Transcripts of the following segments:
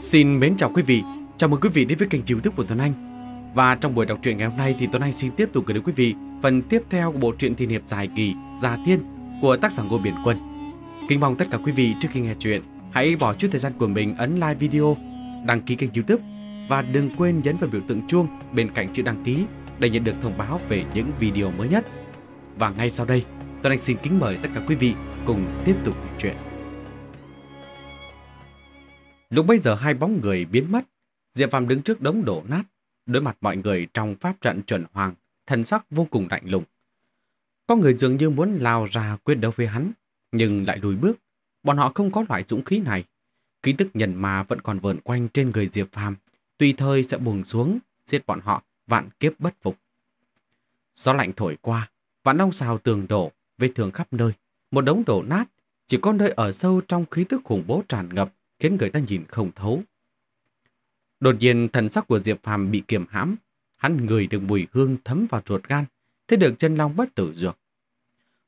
Xin mến chào quý vị, chào mừng quý vị đến với kênh youtube của Tuấn Anh Và trong buổi đọc truyện ngày hôm nay thì Tuấn Anh xin tiếp tục gửi đến quý vị phần tiếp theo của bộ truyện thiên hiệp dài kỳ Già Thiên của tác giả Ngô Biển Quân Kính mong tất cả quý vị trước khi nghe chuyện hãy bỏ chút thời gian của mình ấn like video, đăng ký kênh youtube và đừng quên nhấn vào biểu tượng chuông bên cạnh chữ đăng ký để nhận được thông báo về những video mới nhất Và ngay sau đây, Tuấn Anh xin kính mời tất cả quý vị cùng tiếp tục nghe chuyện Lúc bây giờ hai bóng người biến mất, Diệp Phàm đứng trước đống đổ nát, đối mặt mọi người trong pháp trận chuẩn hoàng, thần sắc vô cùng lạnh lùng. Có người dường như muốn lao ra quyết đấu với hắn, nhưng lại lùi bước. Bọn họ không có loại dũng khí này. Ký tức nhân mà vẫn còn vờn quanh trên người Diệp Phàm, tùy thời sẽ buồn xuống, giết bọn họ, vạn kiếp bất phục. Gió lạnh thổi qua, vạn long xào tường đổ, vết thường khắp nơi, một đống đổ nát, chỉ có nơi ở sâu trong khí tức khủng bố tràn ngập khiến người ta nhìn không thấu. Đột nhiên thần sắc của Diệp Phàm bị kiềm hãm, hắn người được mùi hương thấm vào ruột gan, thế được chân long bất tử dược.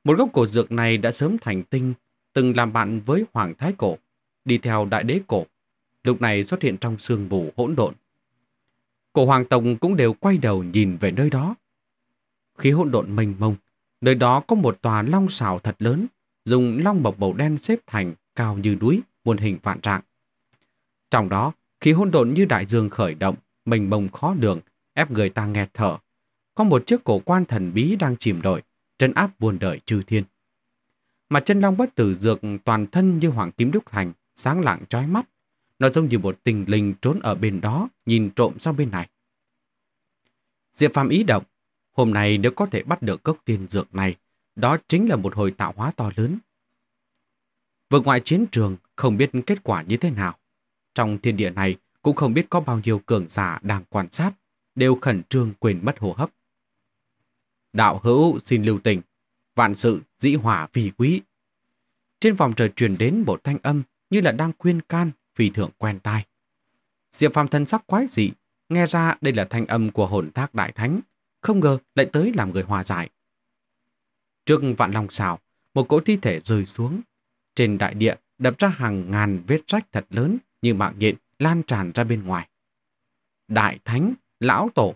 Một gốc cổ dược này đã sớm thành tinh, từng làm bạn với Hoàng Thái Cổ, đi theo Đại Đế Cổ, lúc này xuất hiện trong sương mù hỗn độn. Cổ Hoàng Tông cũng đều quay đầu nhìn về nơi đó. Khí hỗn độn mênh mông, nơi đó có một tòa long xào thật lớn, dùng long bọc màu đen xếp thành cao như núi, muôn hình vạn trạng. Trong đó, khí hỗn độn như đại dương khởi động, mênh mông khó đường, ép người ta nghẹt thở. Có một chiếc cổ quan thần bí đang chìm đổi, trấn áp buồn đời chư thiên. Mà chân long bất tử dược toàn thân như hoàng kim đúc thành, sáng lạng trói mắt. Nó giống như một tình linh trốn ở bên đó, nhìn trộm sang bên này. Diệp Phạm ý động, hôm nay nếu có thể bắt được cốc tiên dược này, đó chính là một hồi tạo hóa to lớn Vừa ngoài chiến trường không biết kết quả như thế nào. Trong thiên địa này cũng không biết có bao nhiêu cường giả đang quan sát, đều khẩn trương quên mất hô hấp. Đạo hữu xin lưu tình, vạn sự dĩ hỏa vì quý. Trên vòng trời truyền đến một thanh âm như là đang khuyên can vì thượng quen tai. Diệp Phàm thân sắc quái dị, nghe ra đây là thanh âm của hồn thác đại thánh, không ngờ lại tới làm người hòa giải. Trước vạn long xào, một cỗ thi thể rơi xuống, trên đại địa đập ra hàng ngàn vết rách thật lớn như mạng nhện lan tràn ra bên ngoài. Đại Thánh, Lão Tổ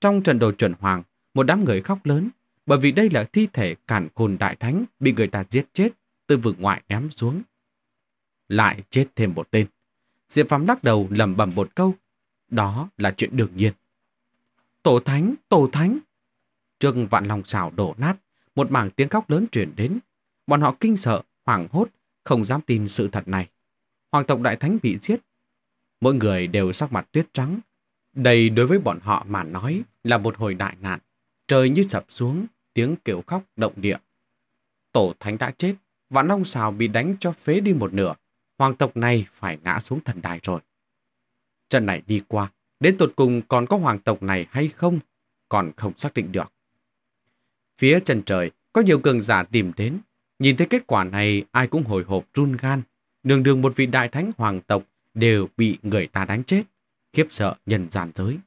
Trong trận đồ chuẩn hoàng, một đám người khóc lớn bởi vì đây là thi thể cản khôn Đại Thánh bị người ta giết chết từ vực ngoại ném xuống. Lại chết thêm một tên. Diệp Phạm lắc đầu lầm bầm một câu. Đó là chuyện đương nhiên. Tổ Thánh, Tổ Thánh. Trương Vạn Long xào đổ nát, một mảng tiếng khóc lớn truyền đến. Bọn họ kinh sợ hoảng hốt, không dám tin sự thật này. Hoàng tộc đại thánh bị giết. Mỗi người đều sắc mặt tuyết trắng. Đây đối với bọn họ mà nói là một hồi đại nạn. Trời như sập xuống, tiếng kêu khóc động địa. Tổ thánh đã chết, vạn long xào bị đánh cho phế đi một nửa. Hoàng tộc này phải ngã xuống thần đài rồi. Trận này đi qua, đến tột cùng còn có hoàng tộc này hay không, còn không xác định được. Phía chân trời, có nhiều cường giả tìm đến, Nhìn thấy kết quả này, ai cũng hồi hộp run gan. Đường đường một vị đại thánh hoàng tộc đều bị người ta đánh chết, khiếp sợ nhân gian giới.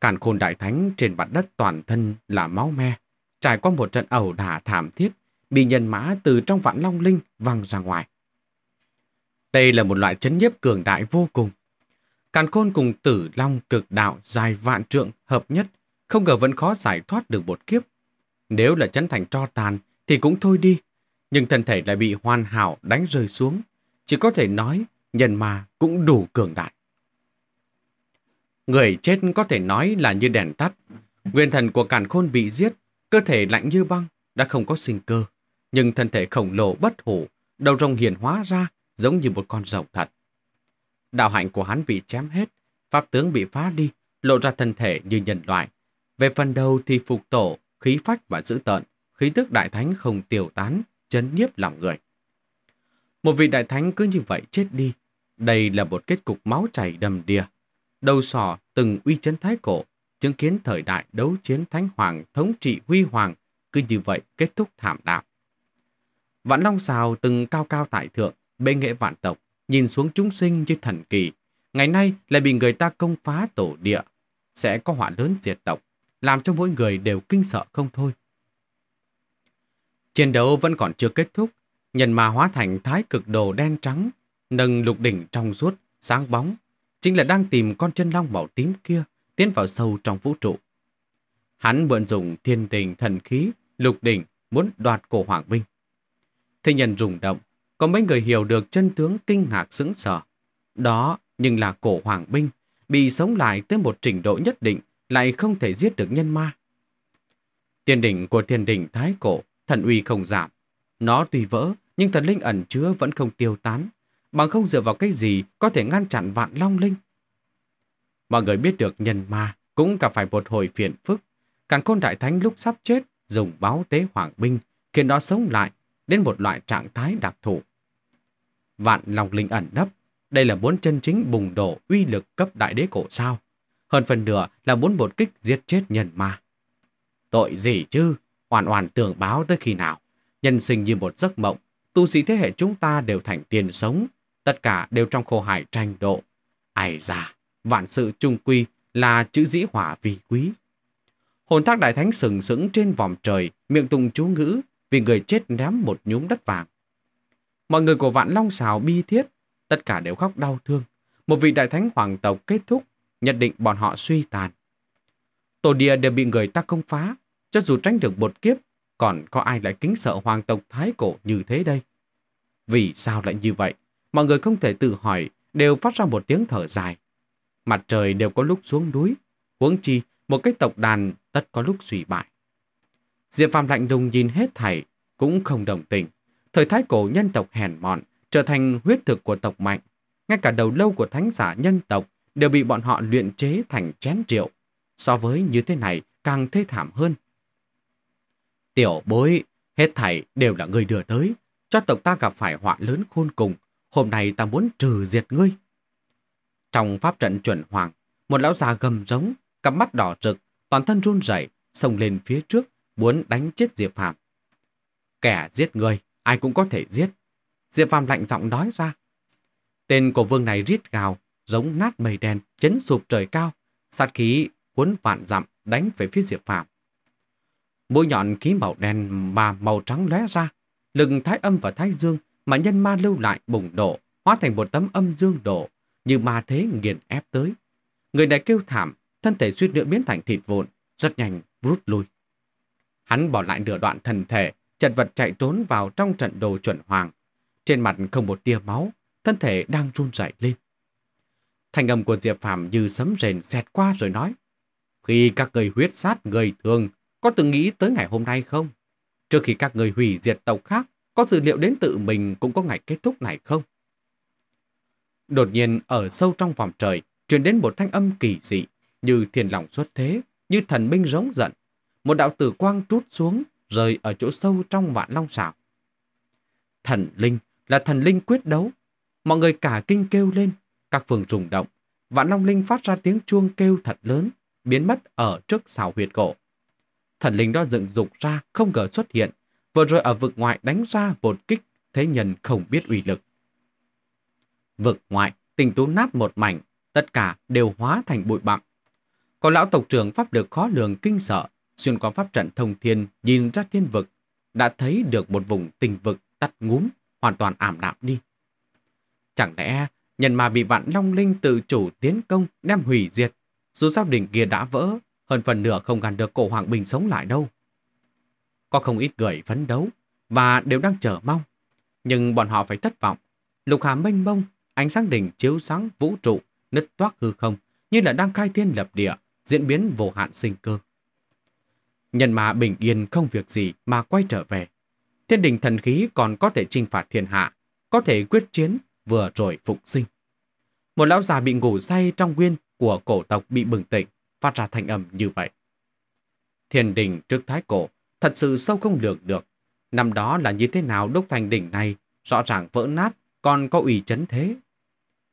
Càn khôn đại thánh trên mặt đất toàn thân là máu me, trải qua một trận ẩu đả thảm thiết, bị nhân mã từ trong vạn long linh văng ra ngoài. Đây là một loại chấn nhiếp cường đại vô cùng. Càn khôn cùng tử long cực đạo dài vạn trượng hợp nhất, không ngờ vẫn khó giải thoát được một kiếp. Nếu là chấn thành tro tàn, thì cũng thôi đi, nhưng thân thể lại bị hoàn hảo đánh rơi xuống. Chỉ có thể nói nhân ma cũng đủ cường đại. Người chết có thể nói là như đèn tắt. Nguyên thần của càn khôn bị giết, cơ thể lạnh như băng, đã không có sinh cơ. Nhưng thân thể khổng lồ bất hủ, đầu rồng hiền hóa ra giống như một con rồng thật. Đạo hạnh của hắn bị chém hết, pháp tướng bị phá đi, lộ ra thân thể như nhân loại. Về phần đầu thì phục tổ, khí phách và dữ tợn khí tức đại thánh không tiêu tán, chấn nhiếp lòng người. Một vị đại thánh cứ như vậy chết đi. Đây là một kết cục máu chảy đầm đìa. Đầu sò từng uy chấn thái cổ, chứng kiến thời đại đấu chiến thánh hoàng thống trị huy hoàng cứ như vậy kết thúc thảm đạm. Vạn Long Sào từng cao cao tại thượng, bê nghệ vạn tộc, nhìn xuống chúng sinh như thần kỳ. Ngày nay lại bị người ta công phá tổ địa, sẽ có họa lớn diệt tộc, làm cho mỗi người đều kinh sợ không thôi. Chiến đấu vẫn còn chưa kết thúc, nhân ma hóa thành thái cực đồ đen trắng, nâng lục đỉnh trong suốt, sáng bóng, chính là đang tìm con chân long màu tím kia tiến vào sâu trong vũ trụ. Hắn mượn dùng thiên đình thần khí, lục đỉnh muốn đoạt cổ hoàng binh. Thế nhân rùng động, có mấy người hiểu được chân tướng kinh ngạc sững sờ. Đó nhưng là cổ hoàng binh, bị sống lại tới một trình độ nhất định lại không thể giết được nhân ma. Thiên đỉnh của thiên đình Thái Cổ Thần uy không giảm. Nó tùy vỡ, nhưng thần linh ẩn chứa vẫn không tiêu tán. Bằng không dựa vào cái gì có thể ngăn chặn vạn long linh. Mọi người biết được nhân ma cũng gặp phải một hồi phiền phức. Càng côn đại thánh lúc sắp chết dùng báo tế hoàng binh khiến nó sống lại đến một loại trạng thái đặc thù. Vạn long linh ẩn nấp, đây là bốn chân chính bùng đổ uy lực cấp đại đế cổ sao. Hơn phần nửa là muốn một kích giết chết nhân ma. Tội gì chứ, Hoàn hoàn tưởng báo tới khi nào, nhân sinh như một giấc mộng, tu sĩ thế hệ chúng ta đều thành tiền sống, tất cả đều trong khổ hải tranh độ. Ai già, vạn sự trung quy là chữ dĩ hỏa vi quý. Hồn thác đại thánh sừng sững trên vòm trời, miệng tùng chú ngữ, vì người chết ném một nhúm đất vàng. Mọi người của vạn long xào bi thiết, tất cả đều khóc đau thương. Một vị đại thánh hoàng tộc kết thúc, nhận định bọn họ suy tàn. Tổ địa đều bị người ta công phá, cho dù tránh được một kiếp, còn có ai lại kính sợ hoàng tộc Thái Cổ như thế đây? Vì sao lại như vậy? Mọi người không thể tự hỏi, đều phát ra một tiếng thở dài. Mặt trời đều có lúc xuống núi, huống chi một cái tộc đàn tất có lúc suy bại. Diệp Phạm lạnh lùng nhìn hết thảy, cũng không đồng tình. Thời thái cổ nhân tộc hèn mọn, trở thành huyết thực của tộc mạnh. Ngay cả đầu lâu của thánh giả nhân tộc đều bị bọn họ luyện chế thành chén rượu. So với như thế này, càng thê thảm hơn. Tiểu bối, hết thảy đều là người đưa tới, cho tộc ta gặp phải họa lớn khôn cùng, hôm nay ta muốn trừ diệt ngươi. Trong pháp trận chuẩn hoàng, một lão già gầm giống, cặp mắt đỏ rực, toàn thân run rẩy, xông lên phía trước, muốn đánh chết Diệp Phạm. Kẻ giết người, ai cũng có thể giết. Diệp Phạm lạnh giọng nói ra. Tên cổ vương này rít gào, giống nát mây đen, chấn sụp trời cao, sát khí cuốn vạn dặm đánh về phía Diệp Phạm mũi nhọn khí màu đen mà màu trắng lé ra, lừng thái âm và thái dương mà nhân ma lưu lại bùng nổ, hóa thành một tấm âm dương đổ, như ma thế nghiền ép tới. Người này kêu thảm, thân thể suýt nữa biến thành thịt vụn, rất nhanh rút lui. Hắn bỏ lại nửa đoạn thần thể, chật vật chạy trốn vào trong trận đồ chuẩn hoàng. Trên mặt không một tia máu, thân thể đang run rẩy lên. Thành âm của Diệp Phàm như sấm rền xẹt qua rồi nói: "Khi các người huyết sát người thường có từng nghĩ tới ngày hôm nay không? Trước khi các người hủy diệt tàu khác, có dữ liệu đến tự mình cũng có ngày kết thúc này không? Đột nhiên ở sâu trong vòng trời, truyền đến một thanh âm kỳ dị, như thiền lòng xuất thế, như thần binh rống giận. Một đạo tử quang trút xuống, rơi ở chỗ sâu trong vạn long xảo. Thần linh là thần linh quyết đấu. Mọi người cả kinh kêu lên, các phường rùng động. Vạn long linh phát ra tiếng chuông kêu thật lớn, biến mất ở trước xảo huyệt cổ. Thần linh đó dựng dục ra, không ngờ xuất hiện. Vừa rồi ở vực ngoại đánh ra một kích, thế nhân không biết uy lực. Vực ngoại, tình tú nát một mảnh, tất cả đều hóa thành bụi bặm. Có lão tộc trưởng pháp được khó lường kinh sợ, xuyên qua pháp trận thông thiên, nhìn ra thiên vực, đã thấy được một vùng tình vực tắt ngúm, hoàn toàn ảm đạm đi. Chẳng lẽ nhân mà bị vạn long linh tự chủ tiến công đem hủy diệt, dù sao đỉnh kia đã vỡ, hơn phần nửa không gàn được cổ Hoàng Bình sống lại đâu. Có không ít người phấn đấu và đều đang chờ mong, nhưng bọn họ phải thất vọng. Lục Hà mênh mông, ánh sáng đỉnh chiếu sáng vũ trụ, nứt toác hư không, như là đang khai thiên lập địa, diễn biến vô hạn sinh cơ. Nhân mà bình yên không việc gì mà quay trở về. Thiên đình thần khí còn có thể trinh phạt thiên hạ, có thể quyết chiến vừa rồi phục sinh. Một lão già bị ngủ say trong nguyên của cổ tộc bị bừng tỉnh, phát ra thanh âm như vậy. Thiền đỉnh trước thái cổ thật sự sâu không lường được. Năm đó là như thế nào đúc thành đỉnh này rõ ràng vỡ nát còn có ủy chấn thế.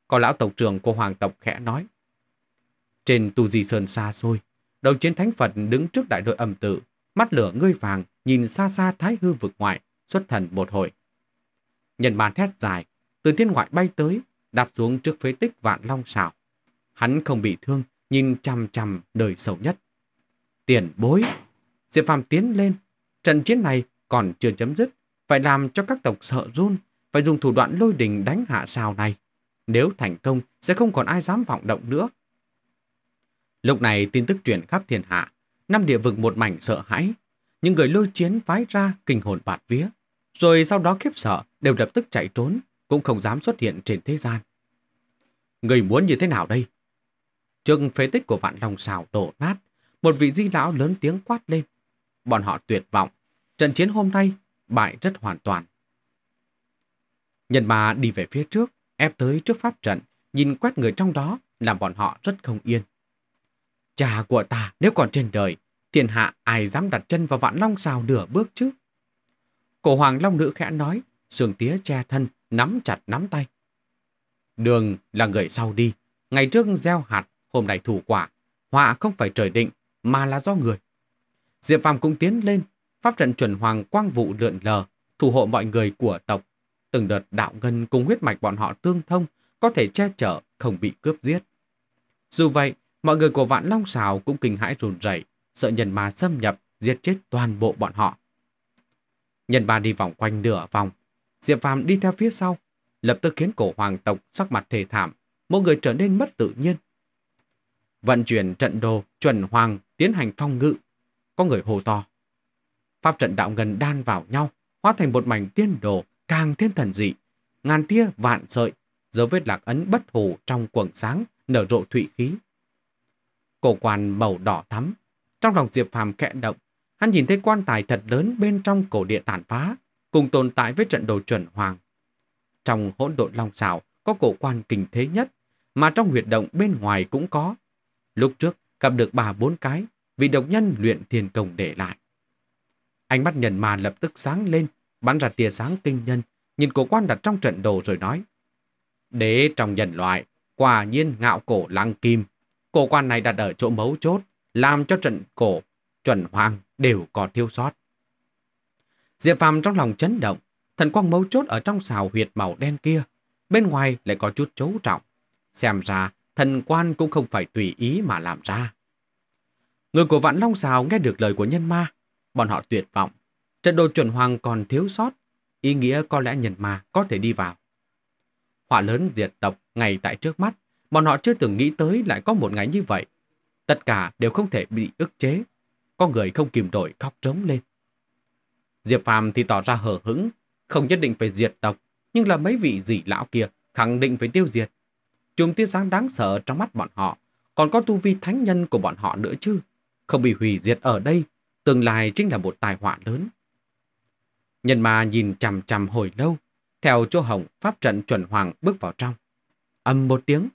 Có lão tộc trưởng của hoàng tộc khẽ nói. Trên tu di sơn xa xôi, đầu chiến thánh Phật đứng trước đại đội âm tử, mắt lửa ngươi vàng nhìn xa xa thái hư vực ngoại, xuất thần một hồi. Nhân màn thét dài, từ thiên ngoại bay tới, đạp xuống trước phế tích vạn long xảo. Hắn không bị thương, nhìn chằm chằm đời sâu nhất. Tiền bối, Diệp Phàm tiến lên, trận chiến này còn chưa chấm dứt, phải làm cho các tộc sợ run, phải dùng thủ đoạn lôi đình đánh hạ sao này. Nếu thành công, sẽ không còn ai dám vọng động nữa. Lúc này tin tức truyền khắp thiên hạ, năm địa vực một mảnh sợ hãi, những người lôi chiến phái ra kinh hồn bạt vía, rồi sau đó khiếp sợ đều lập tức chạy trốn, cũng không dám xuất hiện trên thế gian. Người muốn như thế nào đây? Trước phế tích của vạn long xào đổ nát, một vị di lão lớn tiếng quát lên. Bọn họ tuyệt vọng. Trận chiến hôm nay bại rất hoàn toàn. Nhân ma đi về phía trước, ép tới trước pháp trận, nhìn quét người trong đó, làm bọn họ rất không yên. Cha của ta nếu còn trên đời, thiên hạ ai dám đặt chân vào vạn long xào nửa bước chứ? Cổ hoàng long nữ khẽ nói, sườn tía che thân, nắm chặt nắm tay. Đường là người sau đi, ngày trước gieo hạt, hôm nay thủ quả, họa không phải trời định mà là do người. Diệp Phàm cũng tiến lên, pháp trận chuẩn hoàng quang vụ lượn lờ, thủ hộ mọi người của tộc. Từng đợt đạo ngân cùng huyết mạch bọn họ tương thông, có thể che chở, không bị cướp giết. Dù vậy, mọi người của Vạn Long xào cũng kinh hãi run rẩy, sợ nhân ma xâm nhập, giết chết toàn bộ bọn họ. Nhân ma đi vòng quanh nửa vòng, Diệp Phàm đi theo phía sau, lập tức khiến cổ hoàng tộc sắc mặt thề thảm, mỗi người trở nên mất tự nhiên, vận chuyển trận đồ chuẩn hoàng tiến hành phong ngự. Có người hồ to. Pháp trận đạo ngân đan vào nhau, hóa thành một mảnh tiên đồ càng thêm thần dị. Ngàn tia vạn sợi, dấu vết lạc ấn bất hủ trong quầng sáng, nở rộ thụy khí. Cổ quan màu đỏ thắm, trong lòng Diệp Phàm kẽ động, hắn nhìn thấy quan tài thật lớn bên trong cổ địa tàn phá, cùng tồn tại với trận đồ chuẩn hoàng. Trong hỗn độn long xảo có cổ quan kinh thế nhất, mà trong huyệt động bên ngoài cũng có, Lúc trước cầm được bà bốn cái vì độc nhân luyện thiền công để lại. Ánh mắt nhân ma lập tức sáng lên, bắn ra tia sáng kinh nhân, nhìn cổ quan đặt trong trận đồ rồi nói. Đế trong nhân loại, quả nhiên ngạo cổ lăng kim. Cổ quan này đặt ở chỗ mấu chốt, làm cho trận cổ, chuẩn hoang đều có thiếu sót. Diệp Phàm trong lòng chấn động, thần quang mấu chốt ở trong xào huyệt màu đen kia, bên ngoài lại có chút chấu trọng. Xem ra, thần quan cũng không phải tùy ý mà làm ra. Người của Vạn Long Sào nghe được lời của nhân ma, bọn họ tuyệt vọng. Trận đồ chuẩn hoàng còn thiếu sót, ý nghĩa có lẽ nhân ma có thể đi vào. Họa lớn diệt tộc ngay tại trước mắt, bọn họ chưa từng nghĩ tới lại có một ngày như vậy. Tất cả đều không thể bị ức chế, có người không kìm nổi khóc trống lên. Diệp Phàm thì tỏ ra hờ hững, không nhất định phải diệt tộc, nhưng là mấy vị dì lão kia khẳng định phải tiêu diệt chùm tia sáng đáng sợ trong mắt bọn họ, còn có tu vi thánh nhân của bọn họ nữa chứ. Không bị hủy diệt ở đây, tương lai chính là một tai họa lớn. Nhân ma nhìn chằm chằm hồi lâu, theo chỗ hồng pháp trận chuẩn hoàng bước vào trong. Âm một tiếng,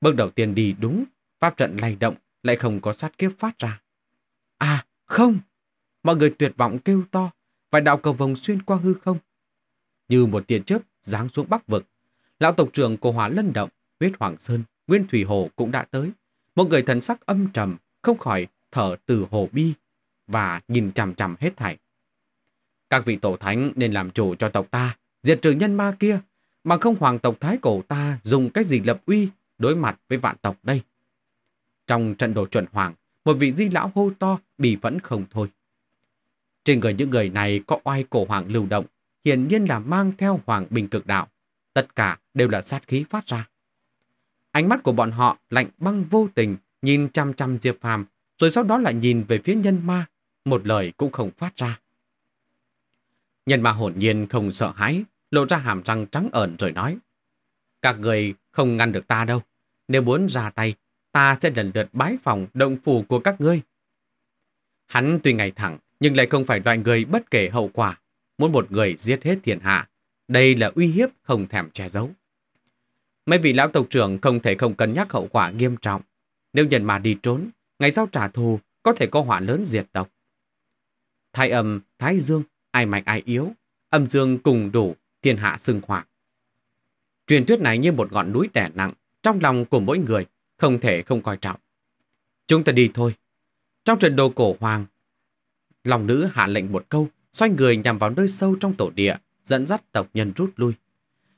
bước đầu tiên đi đúng, pháp trận lay động, lại không có sát kiếp phát ra. À, không! Mọi người tuyệt vọng kêu to, vài đạo cầu vòng xuyên qua hư không. Như một tiền chớp giáng xuống bắc vực, lão tộc trưởng của Hỏa Lân Động Huyết Hoàng Sơn, Nguyên Thủy Hồ cũng đã tới. Một người thần sắc âm trầm, không khỏi thở từ hồ bi và nhìn chằm chằm hết thảy. Các vị tổ thánh nên làm chủ cho tộc ta, diệt trừ nhân ma kia, mà không hoàng tộc Thái Cổ ta dùng cái gì lập uy đối mặt với vạn tộc đây. Trong trận đồ chuẩn hoàng, một vị di lão hô to bì vẫn không thôi. Trên người những người này có oai cổ hoàng lưu động, hiển nhiên là mang theo hoàng bình cực đạo. Tất cả đều là sát khí phát ra. Ánh mắt của bọn họ lạnh băng vô tình, nhìn chăm chăm Diệp Phàm, rồi sau đó lại nhìn về phía nhân ma, một lời cũng không phát ra. Nhân ma hồn nhiên không sợ hãi, lộ ra hàm răng trắng ẩn rồi nói. Các người không ngăn được ta đâu. Nếu muốn ra tay, ta sẽ lần lượt bái phòng động phủ của các ngươi. Hắn tuy ngày thẳng, nhưng lại không phải loại người bất kể hậu quả. Muốn một người giết hết thiên hạ, đây là uy hiếp không thèm che giấu. Mấy vị lão tộc trưởng không thể không cân nhắc hậu quả nghiêm trọng. Nếu nhân mà đi trốn, ngày sau trả thù có thể có họa lớn diệt tộc. Thái âm, thái dương, ai mạnh ai yếu, âm dương cùng đủ, thiên hạ xưng hoạc. Truyền thuyết này như một ngọn núi đè nặng, trong lòng của mỗi người, không thể không coi trọng. Chúng ta đi thôi. Trong trận đồ cổ hoàng, lòng nữ hạ lệnh một câu, xoay người nhằm vào nơi sâu trong tổ địa, dẫn dắt tộc nhân rút lui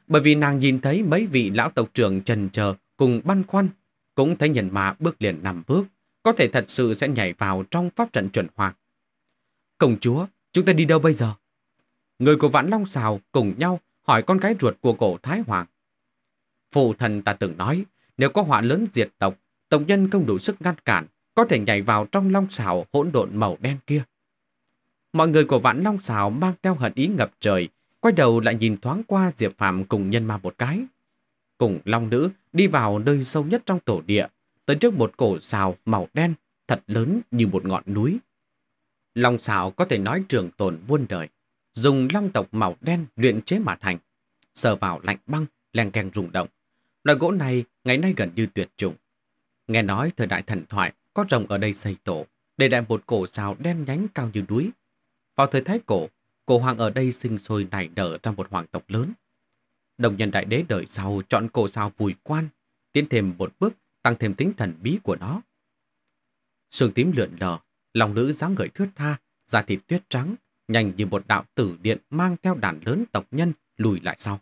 bởi vì nàng nhìn thấy mấy vị lão tộc trưởng trần chờ cùng băn khoăn, cũng thấy nhân mà bước liền nằm bước, có thể thật sự sẽ nhảy vào trong pháp trận chuẩn hoàng. Công chúa, chúng ta đi đâu bây giờ? Người của Vãn Long Sào cùng nhau hỏi con gái ruột của cổ Thái Hoàng. Phụ thần ta từng nói, nếu có họa lớn diệt tộc, tộc nhân không đủ sức ngăn cản, có thể nhảy vào trong long xào hỗn độn màu đen kia. Mọi người của vạn long xào mang theo hận ý ngập trời, quay đầu lại nhìn thoáng qua Diệp Phạm cùng nhân ma một cái. Cùng long nữ đi vào nơi sâu nhất trong tổ địa, tới trước một cổ xào màu đen, thật lớn như một ngọn núi. Long xào có thể nói trường tồn muôn đời, dùng long tộc màu đen luyện chế mà thành, sờ vào lạnh băng, len keng rung động. Loại gỗ này ngày nay gần như tuyệt chủng. Nghe nói thời đại thần thoại có rồng ở đây xây tổ, để lại một cổ xào đen nhánh cao như núi. Vào thời thái cổ, cổ hoàng ở đây sinh sôi nảy nở ra một hoàng tộc lớn. Đồng nhân đại đế đời sau chọn cổ sao vùi quan, tiến thêm một bước tăng thêm tính thần bí của nó. Sương tím lượn lờ, lòng nữ dáng người thướt tha, da thịt tuyết trắng, nhanh như một đạo tử điện mang theo đàn lớn tộc nhân lùi lại sau.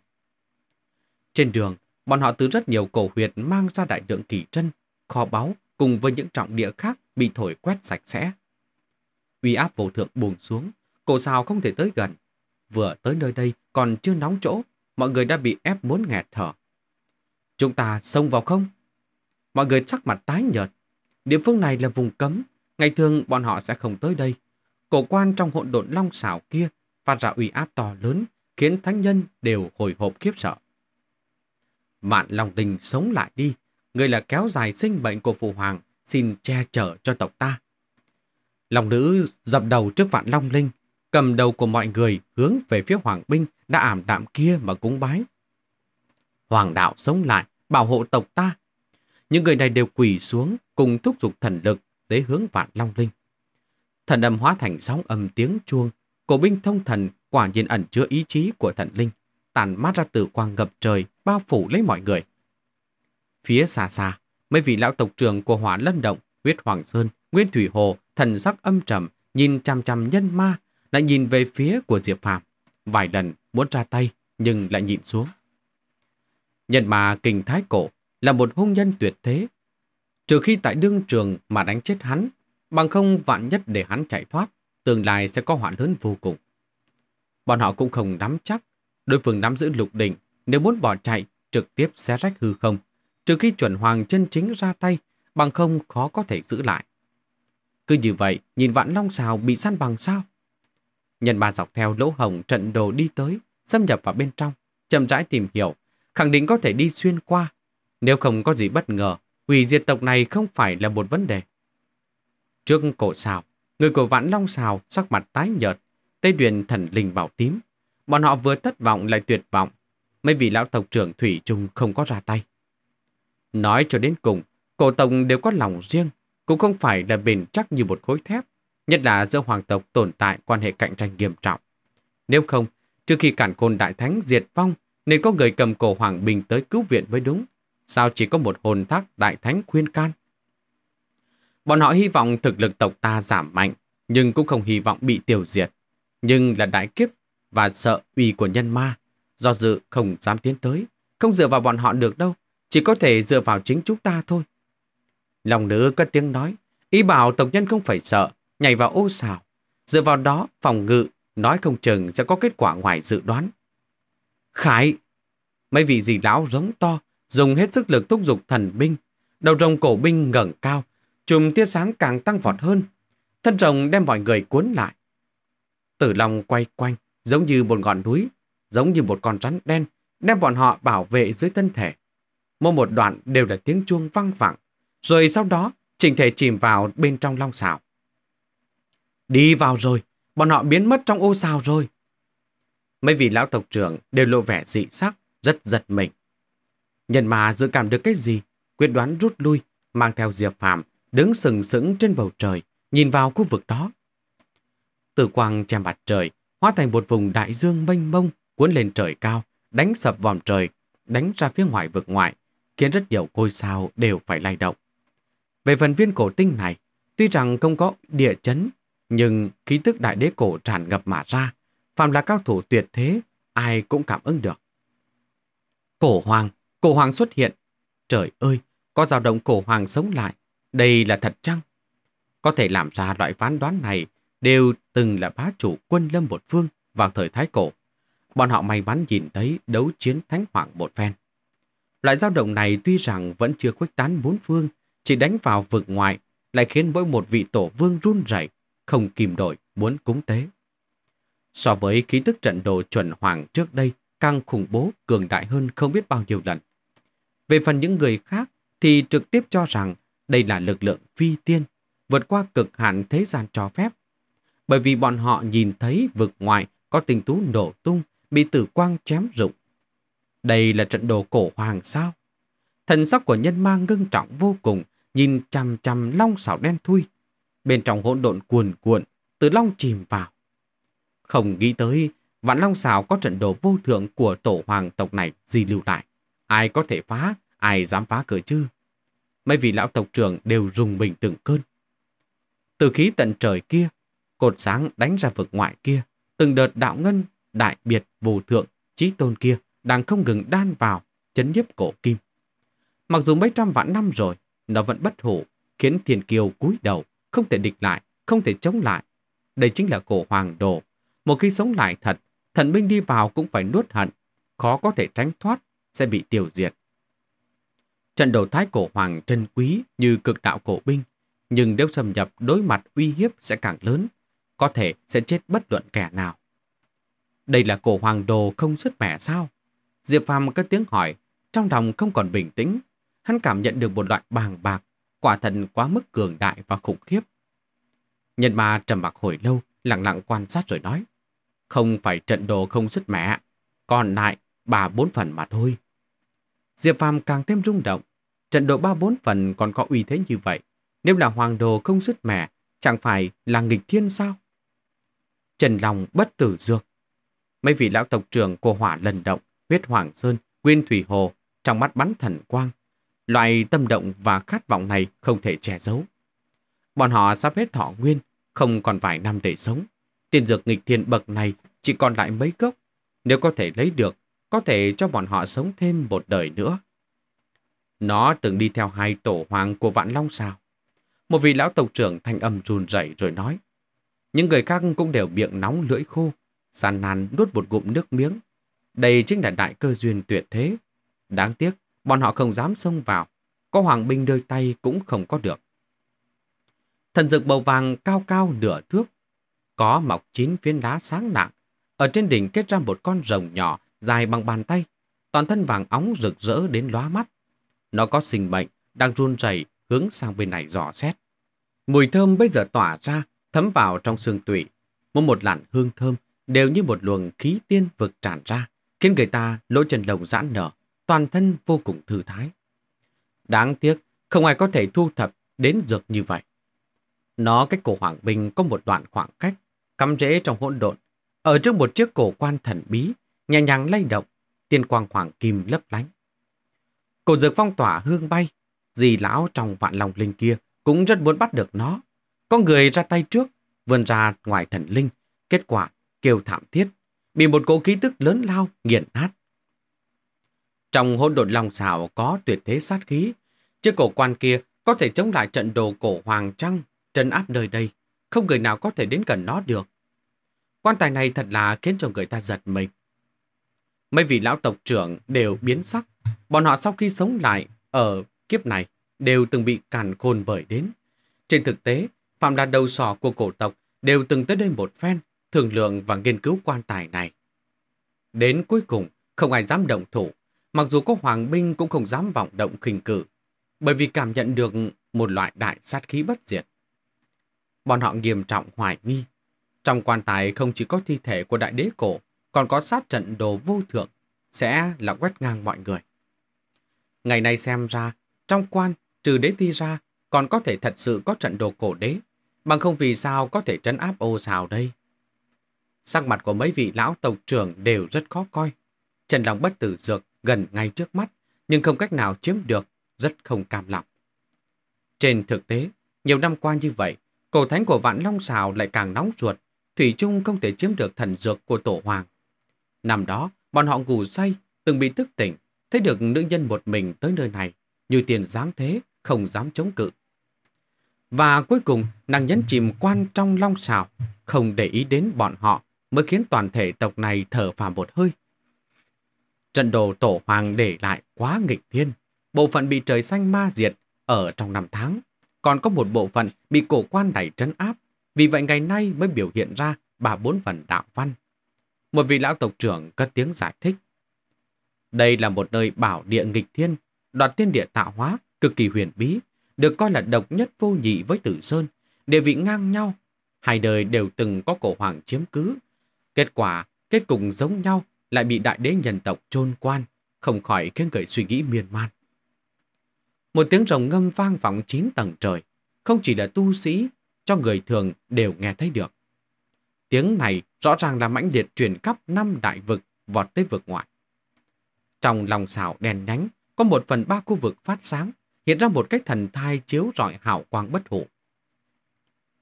Trên đường, bọn họ từ rất nhiều cổ huyệt mang ra đại lượng kỳ trân, kho báu cùng với những trọng địa khác bị thổi quét sạch sẽ. Uy áp vô thượng buồn xuống, Cổ xào không thể tới gần. Vừa tới nơi đây còn chưa nóng chỗ, mọi người đã bị ép muốn nghẹt thở. Chúng ta xông vào không? Mọi người sắc mặt tái nhợt. Địa phương này là vùng cấm, ngày thường bọn họ sẽ không tới đây. Cổ quan trong hỗn độn long xảo kia phát ra uy áp to lớn, khiến thánh nhân đều hồi hộp khiếp sợ. Vạn lòng đình sống lại đi, người là kéo dài sinh bệnh của phụ hoàng, xin che chở cho tộc ta. Lòng nữ dập đầu trước vạn long linh, cầm đầu của mọi người hướng về phía hoàng binh đã ảm đạm kia mà cúng bái. Hoàng đạo sống lại, bảo hộ tộc ta. Những người này đều quỳ xuống cùng thúc giục thần lực tới hướng vạn long linh. Thần âm hóa thành sóng âm tiếng chuông, cổ binh thông thần quả nhiên ẩn chứa ý chí của thần linh, tàn mát ra từ quang ngập trời, bao phủ lấy mọi người. Phía xa xa, mấy vị lão tộc trưởng của hỏa lân động, huyết hoàng sơn, nguyên thủy hồ, thần sắc âm trầm, nhìn chằm chằm nhân ma lại nhìn về phía của Diệp Phạm, vài lần muốn ra tay nhưng lại nhịn xuống. Nhân mà kình thái cổ là một hung nhân tuyệt thế. Trừ khi tại đương trường mà đánh chết hắn, bằng không vạn nhất để hắn chạy thoát, tương lai sẽ có họa lớn vô cùng. Bọn họ cũng không nắm chắc, đối phương nắm giữ lục đỉnh, nếu muốn bỏ chạy, trực tiếp xé rách hư không. Trừ khi chuẩn hoàng chân chính ra tay, bằng không khó có thể giữ lại. Cứ như vậy, nhìn vạn long xào bị săn bằng sao? Nhân ma dọc theo lỗ hồng trận đồ đi tới, xâm nhập vào bên trong, chậm rãi tìm hiểu, khẳng định có thể đi xuyên qua. Nếu không có gì bất ngờ, hủy diệt tộc này không phải là một vấn đề. Trước cổ xào, người của vãn long xào sắc mặt tái nhợt, tây đuyền thần linh bảo tím. Bọn họ vừa thất vọng lại tuyệt vọng. Mấy vị lão tộc trưởng Thủy Trung không có ra tay. Nói cho đến cùng, cổ tộc đều có lòng riêng, cũng không phải là bền chắc như một khối thép nhất là giữa hoàng tộc tồn tại quan hệ cạnh tranh nghiêm trọng. Nếu không, trước khi cản côn đại thánh diệt vong, nên có người cầm cổ Hoàng Bình tới cứu viện mới đúng. Sao chỉ có một hồn thác đại thánh khuyên can? Bọn họ hy vọng thực lực tộc ta giảm mạnh, nhưng cũng không hy vọng bị tiêu diệt. Nhưng là đại kiếp và sợ uy của nhân ma, do dự không dám tiến tới, không dựa vào bọn họ được đâu, chỉ có thể dựa vào chính chúng ta thôi. Lòng nữ có tiếng nói, ý bảo tộc nhân không phải sợ, nhảy vào ô xào. Dựa vào đó, phòng ngự, nói không chừng sẽ có kết quả ngoài dự đoán. Khải! Mấy vị dì lão giống to, dùng hết sức lực thúc giục thần binh. Đầu rồng cổ binh ngẩng cao, chùm tia sáng càng tăng vọt hơn. Thân rồng đem mọi người cuốn lại. Tử Long quay quanh, giống như một ngọn núi, giống như một con rắn đen, đem bọn họ bảo vệ dưới thân thể. Mỗi một đoạn đều là tiếng chuông vang vẳng, rồi sau đó trình thể chìm vào bên trong long xảo. Đi vào rồi, bọn họ biến mất trong ô sao rồi. Mấy vị lão tộc trưởng đều lộ vẻ dị sắc, rất giật mình. Nhân mà dự cảm được cái gì, quyết đoán rút lui, mang theo Diệp Phạm, đứng sừng sững trên bầu trời, nhìn vào khu vực đó. Tử quang che mặt trời, hóa thành một vùng đại dương mênh mông, cuốn lên trời cao, đánh sập vòm trời, đánh ra phía ngoài vực ngoại, khiến rất nhiều ngôi sao đều phải lay động. Về phần viên cổ tinh này, tuy rằng không có địa chấn nhưng khí tức đại đế cổ tràn ngập mà ra. phàm là cao thủ tuyệt thế, ai cũng cảm ứng được. Cổ hoàng, cổ hoàng xuất hiện. Trời ơi, có dao động cổ hoàng sống lại. Đây là thật chăng? Có thể làm ra loại phán đoán này đều từng là bá chủ quân lâm một phương vào thời Thái Cổ. Bọn họ may mắn nhìn thấy đấu chiến thánh hoàng một phen. Loại dao động này tuy rằng vẫn chưa khuếch tán bốn phương, chỉ đánh vào vực ngoại, lại khiến mỗi một vị tổ vương run rẩy không kìm nổi muốn cúng tế. So với khí tức trận đồ chuẩn hoàng trước đây càng khủng bố, cường đại hơn không biết bao nhiêu lần. Về phần những người khác thì trực tiếp cho rằng đây là lực lượng phi tiên, vượt qua cực hạn thế gian cho phép. Bởi vì bọn họ nhìn thấy vực ngoài có tình tú nổ tung, bị tử quang chém rụng. Đây là trận đồ cổ hoàng sao? Thần sắc của nhân ma ngưng trọng vô cùng, nhìn chằm chằm long xảo đen thui, Bên trong hỗn độn cuồn cuộn, từ long chìm vào. Không nghĩ tới, vạn long xào có trận đồ vô thượng của tổ hoàng tộc này di lưu lại. Ai có thể phá, ai dám phá cửa chứ? Mấy vị lão tộc trưởng đều rùng mình từng cơn. Từ khí tận trời kia, cột sáng đánh ra vực ngoại kia, từng đợt đạo ngân, đại biệt, vô thượng, trí tôn kia đang không ngừng đan vào, chấn nhiếp cổ kim. Mặc dù mấy trăm vạn năm rồi, nó vẫn bất hủ, khiến thiền kiều cúi đầu, không thể địch lại, không thể chống lại. Đây chính là cổ hoàng đồ. Một khi sống lại thật, thần minh đi vào cũng phải nuốt hận, khó có thể tránh thoát, sẽ bị tiêu diệt. Trận đầu thái cổ hoàng trân quý như cực đạo cổ binh, nhưng nếu xâm nhập đối mặt uy hiếp sẽ càng lớn, có thể sẽ chết bất luận kẻ nào. Đây là cổ hoàng đồ không sức mẻ sao? Diệp Phàm có tiếng hỏi, trong lòng không còn bình tĩnh, hắn cảm nhận được một loại bàng bạc, quả thần quá mức cường đại và khủng khiếp. Nhân ma trầm mặc hồi lâu, lặng lặng quan sát rồi nói. Không phải trận đồ không dứt mẹ, còn lại bà bốn phần mà thôi. Diệp Phàm càng thêm rung động. Trận đồ ba bốn phần còn có uy thế như vậy. Nếu là hoàng đồ không dứt mẹ, chẳng phải là nghịch thiên sao? Trần Long bất tử dược. Mấy vị lão tộc trưởng của hỏa lần động, huyết hoàng sơn, nguyên thủy hồ, trong mắt bắn thần quang, Loại tâm động và khát vọng này không thể che giấu. Bọn họ sắp hết thọ nguyên, không còn vài năm để sống. Tiền dược nghịch thiên bậc này chỉ còn lại mấy gốc. Nếu có thể lấy được, có thể cho bọn họ sống thêm một đời nữa. Nó từng đi theo hai tổ hoàng của Vạn Long sao? Một vị lão tộc trưởng thanh âm trùn rẩy rồi nói. Những người khác cũng đều miệng nóng lưỡi khô, sàn nàn nuốt một gụm nước miếng. Đây chính là đại cơ duyên tuyệt thế. Đáng tiếc, Bọn họ không dám xông vào, có hoàng binh đôi tay cũng không có được. Thần dược màu vàng cao cao nửa thước, có mọc chín phiến đá sáng nặng, ở trên đỉnh kết ra một con rồng nhỏ dài bằng bàn tay, toàn thân vàng óng rực rỡ đến lóa mắt. Nó có sinh mệnh, đang run rẩy hướng sang bên này dò xét. Mùi thơm bây giờ tỏa ra, thấm vào trong xương tủy. Một một làn hương thơm đều như một luồng khí tiên vực tràn ra, khiến người ta lỗ chân lồng giãn nở, toàn thân vô cùng thư thái. Đáng tiếc, không ai có thể thu thập đến dược như vậy. Nó cách cổ Hoàng Bình có một đoạn khoảng cách, cắm rễ trong hỗn độn, ở trước một chiếc cổ quan thần bí, nhẹ nhàng lay động, tiên quang hoàng kim lấp lánh. Cổ dược phong tỏa hương bay, dì lão trong vạn lòng linh kia cũng rất muốn bắt được nó. Có người ra tay trước, vươn ra ngoài thần linh, kết quả kêu thảm thiết, bị một cỗ khí tức lớn lao nghiền nát. Trong hôn đồn long xảo có tuyệt thế sát khí. Chiếc cổ quan kia có thể chống lại trận đồ cổ hoàng trăng, trấn áp nơi đây. Không người nào có thể đến gần nó được. Quan tài này thật là khiến cho người ta giật mình. Mấy vị lão tộc trưởng đều biến sắc. Bọn họ sau khi sống lại ở kiếp này đều từng bị càn khôn bởi đến. Trên thực tế, phạm là đầu sỏ của cổ tộc đều từng tới đây một phen, thường lượng và nghiên cứu quan tài này. Đến cuối cùng, không ai dám động thủ, Mặc dù có hoàng binh cũng không dám vọng động khinh cử, bởi vì cảm nhận được một loại đại sát khí bất diệt. Bọn họ nghiêm trọng hoài nghi. Trong quan tài không chỉ có thi thể của đại đế cổ, còn có sát trận đồ vô thượng, sẽ là quét ngang mọi người. Ngày nay xem ra, trong quan, trừ đế thi ra, còn có thể thật sự có trận đồ cổ đế, bằng không vì sao có thể trấn áp ô xào đây. Sắc mặt của mấy vị lão tộc trưởng đều rất khó coi. Trần Long bất tử dược gần ngay trước mắt, nhưng không cách nào chiếm được, rất không cam lòng. Trên thực tế, nhiều năm qua như vậy, cổ thánh của vạn long xào lại càng nóng ruột, Thủy chung không thể chiếm được thần dược của tổ hoàng. Năm đó, bọn họ ngủ say, từng bị tức tỉnh, thấy được nữ nhân một mình tới nơi này, như tiền dám thế, không dám chống cự. Và cuối cùng, nàng nhấn chìm quan trong long xào, không để ý đến bọn họ, mới khiến toàn thể tộc này thở phào một hơi. Trận đồ tổ hoàng để lại quá nghịch thiên. Bộ phận bị trời xanh ma diệt ở trong năm tháng. Còn có một bộ phận bị cổ quan đẩy trấn áp. Vì vậy ngày nay mới biểu hiện ra bà bốn phần đạo văn. Một vị lão tộc trưởng cất tiếng giải thích. Đây là một nơi bảo địa nghịch thiên, đoạt thiên địa tạo hóa, cực kỳ huyền bí, được coi là độc nhất vô nhị với Tử Sơn, địa vị ngang nhau. Hai đời đều từng có cổ hoàng chiếm cứ. Kết quả, kết cục giống nhau lại bị đại đế nhân tộc chôn quan, không khỏi khiến người suy nghĩ miên man. Một tiếng rồng ngâm vang vọng chín tầng trời, không chỉ là tu sĩ, cho người thường đều nghe thấy được. Tiếng này rõ ràng là mãnh liệt truyền khắp năm đại vực vọt tới vực ngoại. Trong lòng xảo đèn nhánh có một phần ba khu vực phát sáng, hiện ra một cái thần thai chiếu rọi hào quang bất hủ.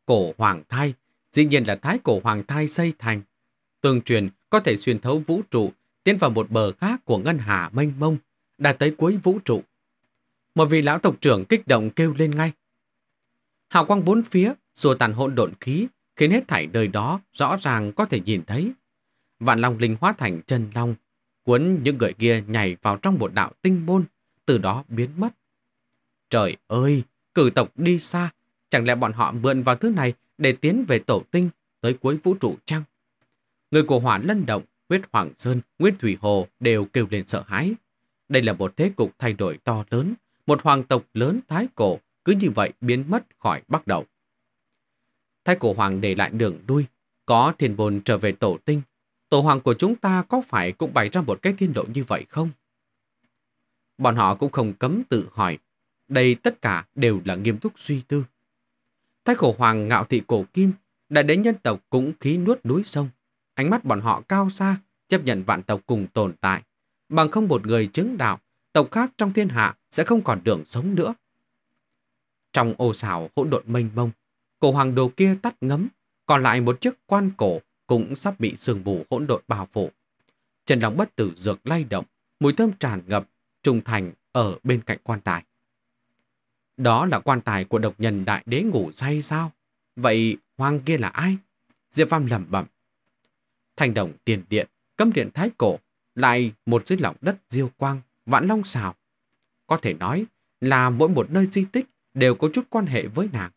Cổ hoàng thai, dĩ nhiên là thái cổ hoàng thai xây thành. Tương truyền có thể xuyên thấu vũ trụ, tiến vào một bờ khác của ngân hà mênh mông, đạt tới cuối vũ trụ. Một vị lão tộc trưởng kích động kêu lên ngay. Hào quang bốn phía, xua tàn hỗn độn khí, khiến hết thảy nơi đó rõ ràng có thể nhìn thấy. Vạn Long linh hóa thành chân long, cuốn những người kia nhảy vào trong một đạo tinh môn, từ đó biến mất. Trời ơi, cử tộc đi xa, chẳng lẽ bọn họ mượn vào thứ này để tiến về tổ tinh tới cuối vũ trụ chăng? Người của hỏa lân động, huyết hoàng sơn, huyết thủy hồ đều kêu lên sợ hãi. Đây là một thế cục thay đổi to lớn, một hoàng tộc lớn thái cổ cứ như vậy biến mất khỏi bắc đầu. Thái cổ hoàng để lại đường đuôi, có thiên bồn trở về tổ tinh. Tổ hoàng của chúng ta có phải cũng bày ra một cái thiên độ như vậy không? Bọn họ cũng không cấm tự hỏi. Đây tất cả đều là nghiêm túc suy tư. Thái cổ hoàng ngạo thị cổ kim, đại đế nhân tộc cũng khí nuốt núi sông, Ánh mắt bọn họ cao xa, chấp nhận vạn tộc cùng tồn tại. Bằng không một người chứng đạo, tộc khác trong thiên hạ sẽ không còn đường sống nữa. Trong ô xào hỗn độn mênh mông, cổ hoàng đồ kia tắt ngấm, còn lại một chiếc quan cổ cũng sắp bị sương bù hỗn độn bao phủ. Trần lòng bất tử dược lay động, mùi thơm tràn ngập, trùng thành ở bên cạnh quan tài. Đó là quan tài của độc nhân đại đế ngủ say sao? Vậy hoàng kia là ai? Diệp Phàm lẩm bẩm, thành đồng tiền điện, cấm điện thái cổ, lại một dưới lòng đất diêu quang, vạn long xào. Có thể nói là mỗi một nơi di tích đều có chút quan hệ với nàng.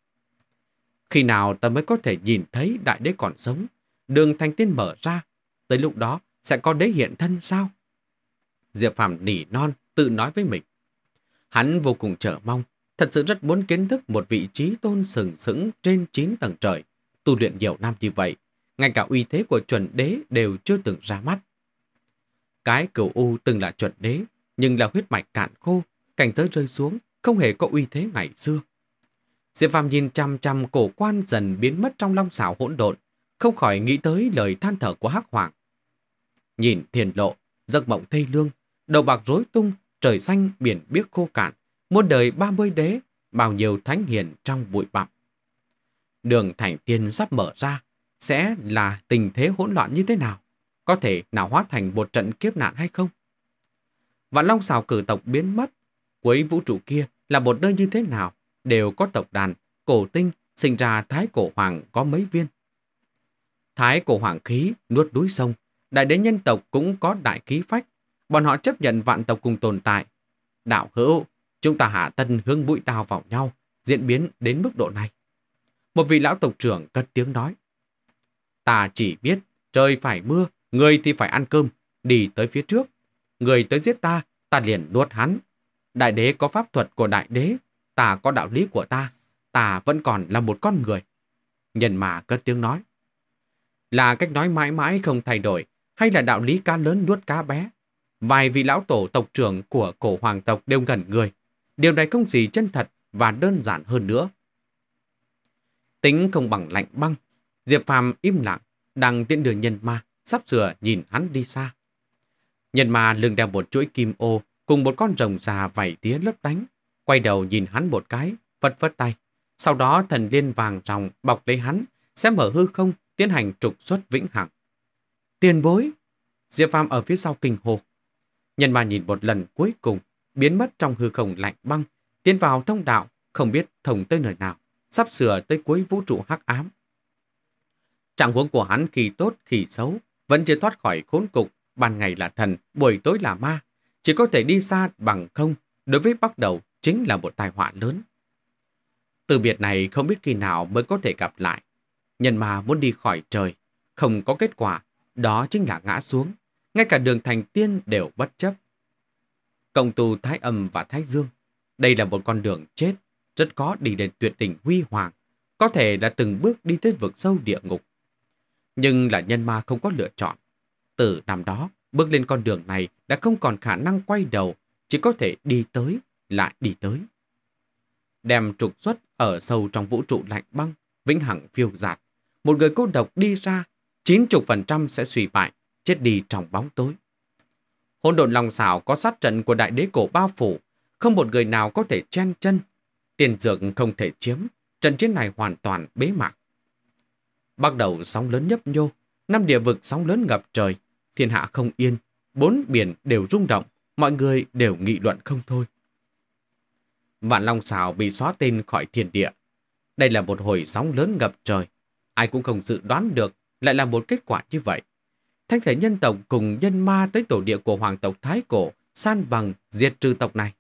Khi nào ta mới có thể nhìn thấy đại đế còn sống, đường thành tiên mở ra, tới lúc đó sẽ có đế hiện thân sao? Diệp Phạm nỉ non, tự nói với mình. Hắn vô cùng chờ mong, thật sự rất muốn kiến thức một vị trí tôn sừng sững trên 9 tầng trời. Tu luyện nhiều năm như vậy, ngay cả uy thế của chuẩn đế đều chưa từng ra mắt. Cái cửu U từng là chuẩn đế, nhưng là huyết mạch cạn khô, cảnh giới rơi xuống, không hề có uy thế ngày xưa. Diệp Phàm nhìn chăm chăm cổ quan dần biến mất trong long xảo hỗn độn, không khỏi nghĩ tới lời than thở của Hắc Hoàng. Nhìn thiền lộ, giấc mộng thê lương, đầu bạc rối tung, trời xanh biển biếc khô cạn, muôn đời ba mươi đế, bao nhiêu thánh hiền trong bụi bặm. Đường thành tiên sắp mở ra, sẽ là tình thế hỗn loạn như thế nào? Có thể nào hóa thành một trận kiếp nạn hay không? Vạn long xào cử tộc biến mất, quấy vũ trụ kia là một nơi như thế nào? Đều có tộc đàn, cổ tinh, sinh ra thái cổ hoàng có mấy viên. Thái cổ hoàng khí nuốt đuối sông, đại đế nhân tộc cũng có đại khí phách, bọn họ chấp nhận vạn tộc cùng tồn tại. Đạo hữu, chúng ta hạ tân hương bụi đào vào nhau, diễn biến đến mức độ này. Một vị lão tộc trưởng cất tiếng nói. Ta chỉ biết trời phải mưa, người thì phải ăn cơm, đi tới phía trước. Người tới giết ta, ta liền nuốt hắn. Đại đế có pháp thuật của đại đế, ta có đạo lý của ta, ta vẫn còn là một con người. Nhân mà cất tiếng nói. Là cách nói mãi mãi không thay đổi, hay là đạo lý cá lớn nuốt cá bé? Vài vị lão tổ tộc trưởng của cổ hoàng tộc đều gần người. Điều này không gì chân thật và đơn giản hơn nữa. Tính không bằng lạnh băng, Diệp Phàm im lặng, đang tiện đường nhân ma, sắp sửa nhìn hắn đi xa. Nhân ma lưng đeo một chuỗi kim ô cùng một con rồng già vảy tía lấp đánh, quay đầu nhìn hắn một cái, phất phất tay. Sau đó thần liên vàng rồng bọc lấy hắn, sẽ mở hư không tiến hành trục xuất vĩnh hằng. Tiền bối! Diệp Phàm ở phía sau kinh hồ. Nhân ma nhìn một lần cuối cùng, biến mất trong hư không lạnh băng, tiến vào thông đạo, không biết thông tới nơi nào, sắp sửa tới cuối vũ trụ hắc ám. Trạng huống của hắn khi tốt khi xấu, vẫn chưa thoát khỏi khốn cục, ban ngày là thần, buổi tối là ma, chỉ có thể đi xa bằng không, đối với bắt đầu chính là một tai họa lớn. Từ biệt này không biết khi nào mới có thể gặp lại. Nhân mà muốn đi khỏi trời, không có kết quả, đó chính là ngã xuống. Ngay cả đường thành tiên đều bất chấp. Cộng tù Thái Âm và Thái Dương, đây là một con đường chết, rất khó đi đến tuyệt đỉnh huy hoàng, có thể là từng bước đi tới vực sâu địa ngục. Nhưng là nhân ma không có lựa chọn. Từ năm đó, bước lên con đường này đã không còn khả năng quay đầu, chỉ có thể đi tới, lại đi tới. Đem trục xuất ở sâu trong vũ trụ lạnh băng, vĩnh hằng phiêu giạt. Một người cô độc đi ra, 90% sẽ suy bại, chết đi trong bóng tối. Hỗn độn lòng xảo có sát trận của đại đế cổ bao phủ, không một người nào có thể chen chân. Tiền dược không thể chiếm, trận chiến này hoàn toàn bế mạc. Bắt đầu sóng lớn nhấp nhô, năm địa vực sóng lớn ngập trời, thiên hạ không yên, bốn biển đều rung động, mọi người đều nghị luận không thôi. Vạn Long Xào bị xóa tên khỏi thiên địa. Đây là một hồi sóng lớn ngập trời. Ai cũng không dự đoán được lại là một kết quả như vậy. Thanh thể nhân tộc cùng nhân ma tới tổ địa của hoàng tộc Thái Cổ san bằng diệt trừ tộc này.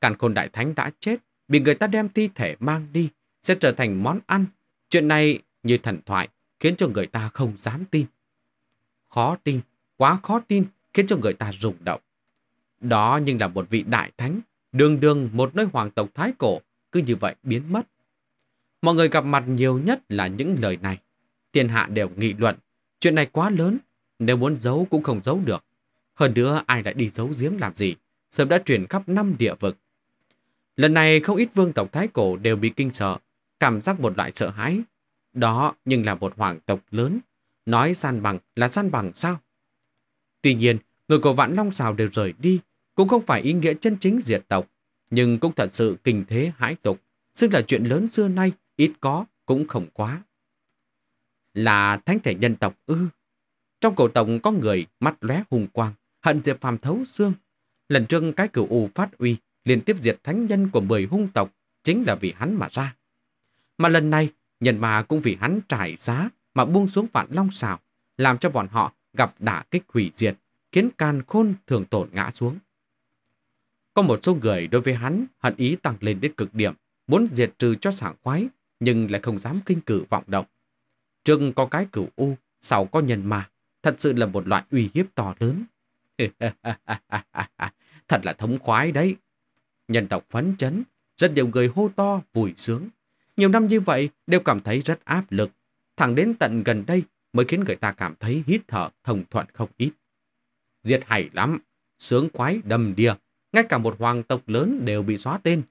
Càn khôn đại thánh đã chết, bị người ta đem thi thể mang đi, sẽ trở thành món ăn. Chuyện này như thần thoại khiến cho người ta không dám tin. Khó tin, quá khó tin khiến cho người ta rùng động. Đó nhưng là một vị đại thánh, đường đường một nơi hoàng tộc thái cổ cứ như vậy biến mất. Mọi người gặp mặt nhiều nhất là những lời này. Thiên hạ đều nghị luận, chuyện này quá lớn, nếu muốn giấu cũng không giấu được. Hơn nữa ai lại đi giấu giếm làm gì, sớm đã truyền khắp năm địa vực. Lần này không ít vương tộc thái cổ đều bị kinh sợ, cảm giác một loại sợ hãi đó nhưng là một hoàng tộc lớn. Nói san bằng là san bằng sao? Tuy nhiên, người của Vạn Long Sào đều rời đi, cũng không phải ý nghĩa chân chính diệt tộc, nhưng cũng thật sự kinh thế hãi tục, xưng là chuyện lớn xưa nay, ít có, cũng không quá. Là thánh thể nhân tộc ư. Trong cổ tổng có người mắt lóe hùng quang, hận Diệp Phàm thấu xương. Lần trước cái cửu u phát uy, liên tiếp diệt thánh nhân của mười hung tộc, chính là vì hắn mà ra. Mà lần này, Nhân mà cũng vì hắn trải giá mà buông xuống vạn long xào, làm cho bọn họ gặp đả kích hủy diệt, khiến can khôn thường tổn ngã xuống. Có một số người đối với hắn hận ý tăng lên đến cực điểm, muốn diệt trừ cho sảng khoái, nhưng lại không dám kinh cử vọng động. trừng có cái cửu u, sau có nhân mà, thật sự là một loại uy hiếp to lớn. thật là thống khoái đấy. Nhân tộc phấn chấn, rất nhiều người hô to, vui sướng. Nhiều năm như vậy đều cảm thấy rất áp lực. Thẳng đến tận gần đây mới khiến người ta cảm thấy hít thở thông thuận không ít. Diệt hay lắm, sướng quái đầm đìa, ngay cả một hoàng tộc lớn đều bị xóa tên.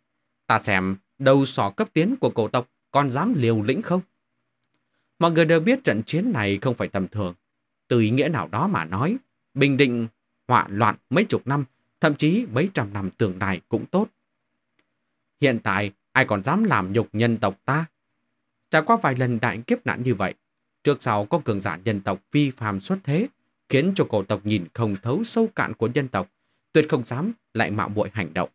Ta xem đầu sỏ cấp tiến của cổ tộc còn dám liều lĩnh không? Mọi người đều biết trận chiến này không phải tầm thường. Từ ý nghĩa nào đó mà nói, Bình Định họa loạn mấy chục năm, thậm chí mấy trăm năm tương lai cũng tốt. Hiện tại, ai còn dám làm nhục nhân tộc ta. Trải qua vài lần đại kiếp nạn như vậy, trước sau có cường giả nhân tộc vi phạm xuất thế, khiến cho cổ tộc nhìn không thấu sâu cạn của nhân tộc, tuyệt không dám lại mạo muội hành động.